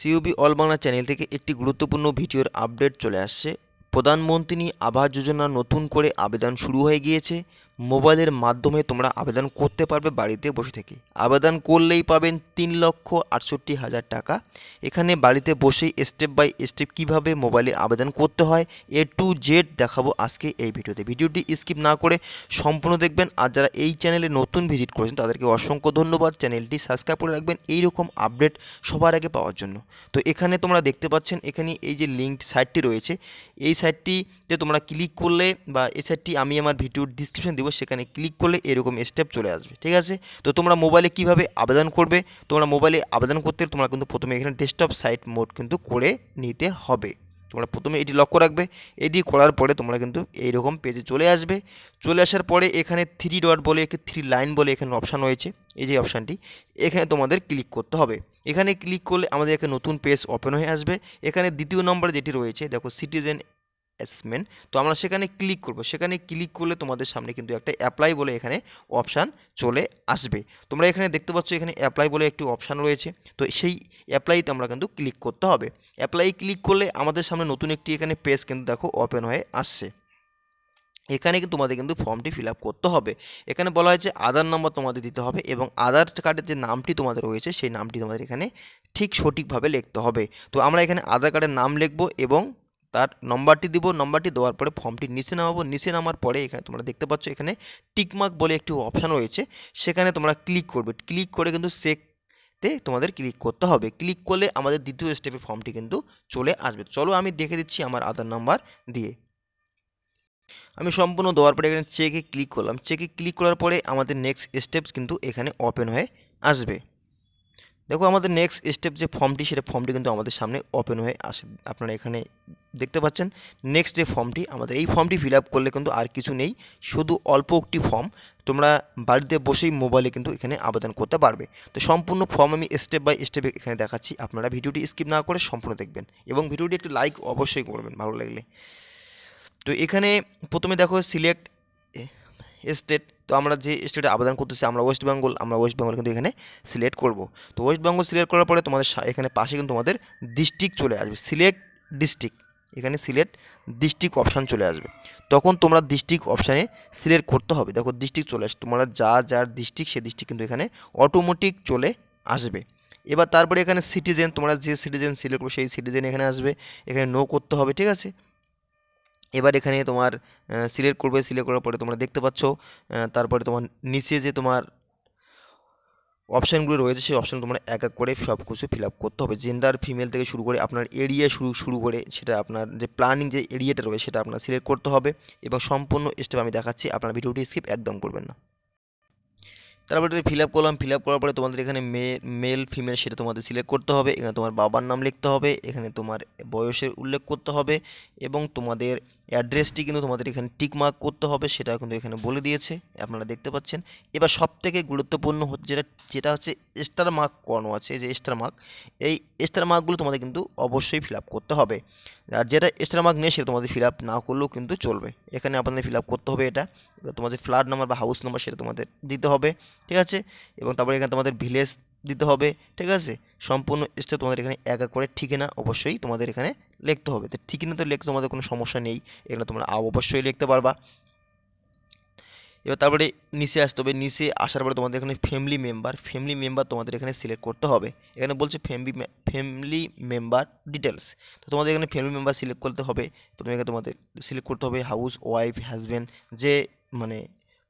সিউবি all Bangla channel থেকে একটি গুরুত্বপূর্ণ ভিডিওর আপডেট চলে আসছে প্রধানমন্ত্রী আবাস যোজনা নতুন করে আবেদন শুরু হয়ে গিয়েছে মোবাইলের মাধ্যমে তোমরা আবেদন করতে পারবে বাড়িতে বসে থেকে আবেদন করলেই পাবেন তিন লক্ষ আটষট্টি হাজার টাকা এখানে বাড়িতে বসেই স্টেপ বাই স্টেপ কিভাবে মোবাইলে আবেদন করতে হয় এ টু জেড দেখাবো আজকে এই ভিডিওতে ভিডিওটি স্কিপ না করে সম্পূর্ণ দেখবেন আর যারা এই চ্যানেলে নতুন ভিজিট করেছেন তাদেরকে অসংখ্য ধন্যবাদ চ্যানেলটি সাবস্ক্রাইব করে রাখবেন এইরকম আপডেট সবার আগে পাওয়ার জন্য তো এখানে তোমরা দেখতে পাচ্ছেন এখানে এই যে লিঙ্ক সাইটটি রয়েছে এই সাইটটিতে তোমরা ক্লিক করলে বা এই সাইটটি আমি আমার ভিডিওর ডিসক্রিপশন দেবো সেখানে ক্লিক করলে এরকম স্টেপ চলে আসবে ঠিক আছে তো তোমরা মোবাইলে কিভাবে আবেদন করবে তোমরা মোবাইলে আবেদন করতে তোমরা কিন্তু প্রথমে এখানে ডেস্কটপ সাইট মোড কিন্তু করে নিতে হবে তোমরা প্রথমে এটি লক্ষ্য রাখবে এটি করার পরে তোমরা কিন্তু এইরকম পেজে চলে আসবে চলে আসার পরে এখানে থ্রি ডট বলে একটি থ্রি লাইন বলে এখানে অপশান রয়েছে এই যে অপশানটি এখানে তোমাদের ক্লিক করতে হবে এখানে ক্লিক করলে আমাদের একটা নতুন পেজ ওপেন হয়ে আসবে এখানে দ্বিতীয় নম্বর যেটি রয়েছে দেখো সিটিজেন অ্যাসেসমেন্ট তো আমরা সেখানে ক্লিক করব সেখানে ক্লিক করলে তোমাদের সামনে কিন্তু একটা অ্যাপ্লাই বলে এখানে অপশান চলে আসবে তোমরা এখানে দেখতে পাচ্ছ এখানে অ্যাপ্লাই বলে একটি অপশান রয়েছে তো সেই অ্যাপ্লাইতে আমরা কিন্তু ক্লিক করতে হবে অ্যাপ্লাই ক্লিক করলে আমাদের সামনে নতুন একটি এখানে পেজ কিন্তু দেখো ওপেন হয়ে আসছে এখানে কিন্তু তোমাদের কিন্তু ফর্মটি ফিল করতে হবে এখানে বলা হয়েছে আধার নম্বর তোমাদের দিতে হবে এবং আধার কার্ডের যে নামটি তোমাদের রয়েছে সেই নামটি তোমাদের এখানে ঠিক সঠিকভাবে লিখতে হবে তো আমরা এখানে আধার কার্ডের নাম লিখব এবং তার নম্বরটি দিব নম্বরটি দেওয়ার পরে ফর্মটি নিচে নামাবো নিচে নামার পরে এখানে তোমরা দেখতে পাচ্ছ এখানে টিকমার্ক বলে একটি অপশান রয়েছে সেখানে তোমরা ক্লিক করবে ক্লিক করে কিন্তু চেক তে তোমাদের ক্লিক করতে হবে ক্লিক করলে আমাদের দ্বিতীয় স্টেপে ফর্মটি কিন্তু চলে আসবে চলো আমি দেখে দিচ্ছি আমার আধার নাম্বার দিয়ে আমি সম্পূর্ণ দেওয়ার পরে এখানে চেকে ক্লিক করলাম চেকে ক্লিক করার পরে আমাদের নেক্সট স্টেপস কিন্তু এখানে ওপেন হয়ে আসবে দেখো আমাদের নেক্সট স্টেপ যে ফর্মটি সেটা ফর্মটি কিন্তু আমাদের সামনে ওপেন হয়ে আসে আপনারা এখানে দেখতে পাচ্ছেন নেক্সট যে ফর্মটি আমাদের এই ফর্মটি ফিল আপ করলে কিন্তু আর কিছু নেই শুধু অল্প একটি ফর্ম তোমরা বাড়িতে বসেই মোবাইলে কিন্তু এখানে আবেদন করতে পারবে তো সম্পূর্ণ ফর্ম আমি স্টেপ বাই স্টেপে এখানে দেখাচ্ছি আপনারা ভিডিওটি স্কিপ না করে সম্পূর্ণ দেখবেন এবং ভিডিওটি একটি লাইক অবশ্যই করবেন ভালো লাগলে তো এখানে প্রথমে দেখো সিলেক্ট স্টেট তো আমরা যে স্টেটে আবেদন করতেছি আমরা ওয়েস্ট বেঙ্গল আমরা ওয়েস্ট বেঙ্গল কিন্তু এখানে সিলেক্ট করব তো ওয়েস্ট বেঙ্গল সিলেক্ট করার পরে তোমাদের এখানে পাশে কিন্তু তোমাদের ডিস্ট্রিক্ট চলে আসবে সিলেক্ট ডিস্ট্রিক্ট এখানে সিলেক্ট ডিস্ট্রিক্ট অপশান চলে আসবে তখন তোমরা ডিস্ট্রিক্ট অপশানে সিলেক্ট করতে হবে দেখো ডিস্ট্রিক্ট চলে আসবে তোমরা যা যার ডিস্ট্রিক্ট সে ডিস্ট্রিক্ট কিন্তু এখানে অটোমেটিক চলে আসবে এবার তারপরে এখানে সিটিজেন তোমরা যে সিটিজেন সিলেক্ট করবে সেই সিটিজেন এখানে আসবে এখানে নো করতে হবে ঠিক আছে এবার এখানে তোমার সিলেক্ট করবে সিলেক্ট করার পরে তোমরা দেখতে পাচ্ছ তারপরে তোমার নিচে যে তোমার অপশানগুলো রয়েছে সেই অপশান তোমরা এক এক করে সব কিছু ফিল আপ করতে হবে জেন্ডার ফিমেল থেকে শুরু করে আপনার এরিয়া শুরু শুরু করে সেটা আপনার যে প্ল্যানিং যে এরিয়াটা রয়েছে সেটা আপনার সিলেক্ট করতে হবে এবং সম্পূর্ণ স্টেপ আমি দেখাচ্ছি আপনার ভিডিওটি স্কিপ একদম করবেন না তারপরে ফিল আপ করলাম ফিল আপ করার পরে তোমাদের এখানে মে মেল ফিমেল সেটা তোমাদের সিলেক্ট করতে হবে এখানে তোমার বাবার নাম লিখতে হবে এখানে তোমার বয়সের উল্লেখ করতে হবে এবং তোমাদের অ্যাড্রেসটি কিন্তু তোমাদের এখানে টিকমার্ক করতে হবে সেটা কিন্তু এখানে বলে দিয়েছে আপনারা দেখতে পাচ্ছেন এবার সবথেকে গুরুত্বপূর্ণ হচ্ছে যেটা যেটা হচ্ছে স্টার মার্ক করানো আছে যে স্টার মার্ক এই স্টার মার্কগুলো তোমাদের কিন্তু অবশ্যই ফিল করতে হবে আর যেটা স্টার মার্ক নেই সেটা তোমাদের ফিল না করলেও কিন্তু চলবে এখানে আপনাদের ফিল করতে হবে এটা এবার তোমাদের ফ্ল্যাট নাম্বার বা হাউস নাম্বার সেটা তোমাদের দিতে হবে ঠিক আছে এবং তারপরে এখানে তোমাদের ভিলেজ দিতে হবে ঠিক আছে সম্পূর্ণ স্টেপ তোমাদের এখানে এক এক করে ঠিকানা অবশ্যই তোমাদের এখানে লিখতে হবে তো ঠিকানা তো লিখতে তোমাদের কোনো সমস্যা নেই এখানে তোমরা অবশ্যই লিখতে পারবা এবার তারপরে নিচে আসতে হবে নিচে আসার পরে তোমাদের এখানে ফ্যামিলি মেম্বার ফ্যামিলি মেম্বার তোমাদের এখানে সিলেক্ট করতে হবে এখানে বলছে ফ্যামিলি ফ্যামিলি মেম্বার ডিটেলস তো তোমাদের এখানে ফ্যামিলি মেম্বার সিলেক্ট করতে হবে প্রথমে তোমাদের সিলেক্ট করতে হবে হাউস ওয়াইফ হাজব্যান্ড যে মানে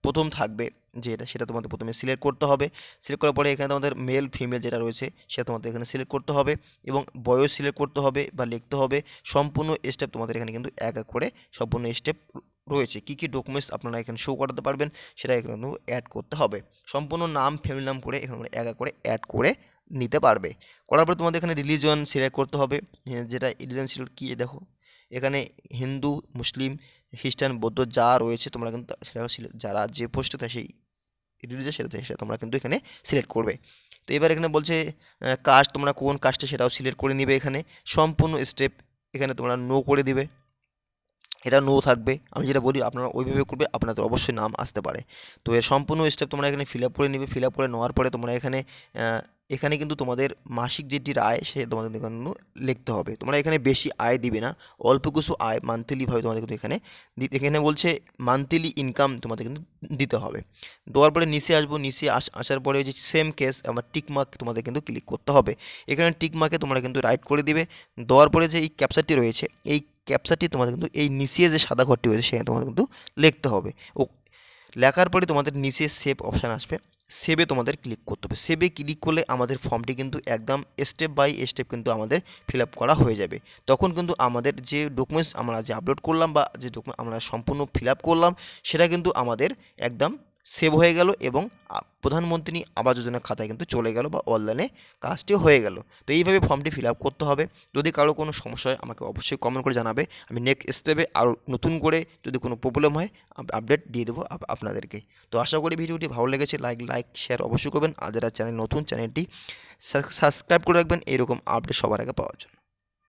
প্রথম থাকবে যে এটা সেটা তোমাদের প্রথমে সিলেক্ট করতে হবে সিলেক্ট করার পরে এখানে তোমাদের মেল ফিমেল যেটা রয়েছে সেটা তোমাদের এখানে সিলেক্ট করতে হবে এবং বয়স সিলেক্ট করতে হবে বা লিখতে হবে সম্পূর্ণ স্টেপ তোমাদের এখানে কিন্তু এক এক করে সম্পূর্ণ স্টেপ রয়েছে কী কী ডকুমেন্টস আপনারা এখানে শো করাতে পারবেন সেটা এখানে কিন্তু অ্যাড করতে হবে সম্পূর্ণ নাম ফ্যামিলি নাম করে এখানে এক এক করে অ্যাড করে নিতে পারবে করার পরে তোমাদের এখানে রিলিজন সিলেক্ট করতে হবে যেটা রিলিজন সিলেক্ট কী দেখো এখানে হিন্দু মুসলিম খ্রিস্টান বৌদ্ধ যা রয়েছে তোমরা কিন্তু সেটা যারা যে পোস্টে থাকে সেই রিলিজে সেটা সেটা তোমরা কিন্তু এখানে সিলেক্ট করবে তো এবার এখানে বলছে কাস্ট তোমরা কোন কাস্টে সেটাও সিলেক্ট করে নিবে এখানে সম্পূর্ণ স্টেপ এখানে তোমরা নো করে দিবে এটা নো থাকবে আমি যেটা বলি আপনারা ওইভাবে করবে আপনাদের অবশ্যই নাম আসতে পারে তো এর সম্পূর্ণ স্টেপ তোমরা এখানে ফিল আপ করে নিবে ফিল আপ করে নেওয়ার পরে তোমরা এখানে এখানে কিন্তু তোমাদের মাসিক যেটি আয় সে তোমাদের কিন্তু লিখতে হবে তোমরা এখানে বেশি আয় দিবে না অল্প কিছু আয় মান্থলিভাবে তোমাদের কিন্তু এখানে এখানে বলছে মান্থলি ইনকাম তোমাদের কিন্তু দিতে হবে দেওয়ার পরে নিচে আসবো নিচে আসার পরে যে সেম কেস আমার টিকমার্ক তোমাদের কিন্তু ক্লিক করতে হবে এখানে টিকমার্কে তোমরা কিন্তু রাইট করে দিবে দেওয়ার পরে যে এই ক্যাপচারটি রয়েছে এই ক্যাপচারটি তোমাদের কিন্তু এই নিচে যে সাদা ঘরটি রয়েছে সেখানে তোমাদের কিন্তু লিখতে হবে ও লেখার পরে তোমাদের নিচে সেভ অপশান আসবে সেভে তোমাদের ক্লিক করতে হবে সেভে ক্লিক করলে আমাদের ফর্মটি কিন্তু একদম স্টেপ বাই স্টেপ কিন্তু আমাদের ফিল করা হয়ে যাবে তখন কিন্তু আমাদের যে ডকুমেন্টস আমরা যে আপলোড করলাম বা যে ডকুমেন্ট আমরা সম্পূর্ণ ফিল করলাম সেটা কিন্তু আমাদের একদম সেভ হয়ে গেল এবং প্রধানমন্ত্রী আবাস যোজনা খাতায় কিন্তু চলে গেল বা অনলাইনে কাজটি হয়ে গেল তো এইভাবে ফর্মটি ফিল আপ করতে হবে যদি কারো কোনো সমস্যা হয় আমাকে অবশ্যই কমেন্ট করে জানাবে আমি নেক্সট স্টেপে আরও নতুন করে যদি কোনো প্রবলেম হয় আপডেট দিয়ে দেবো আপনাদেরকে তো আশা করি ভিডিওটি ভালো লেগেছে লাইক লাইক শেয়ার অবশ্যই করবেন আর চ্যানেল নতুন চ্যানেলটি সাবস্ক্রাইব করে রাখবেন এরকম আপডেট সবার আগে পাওয়ার জন্য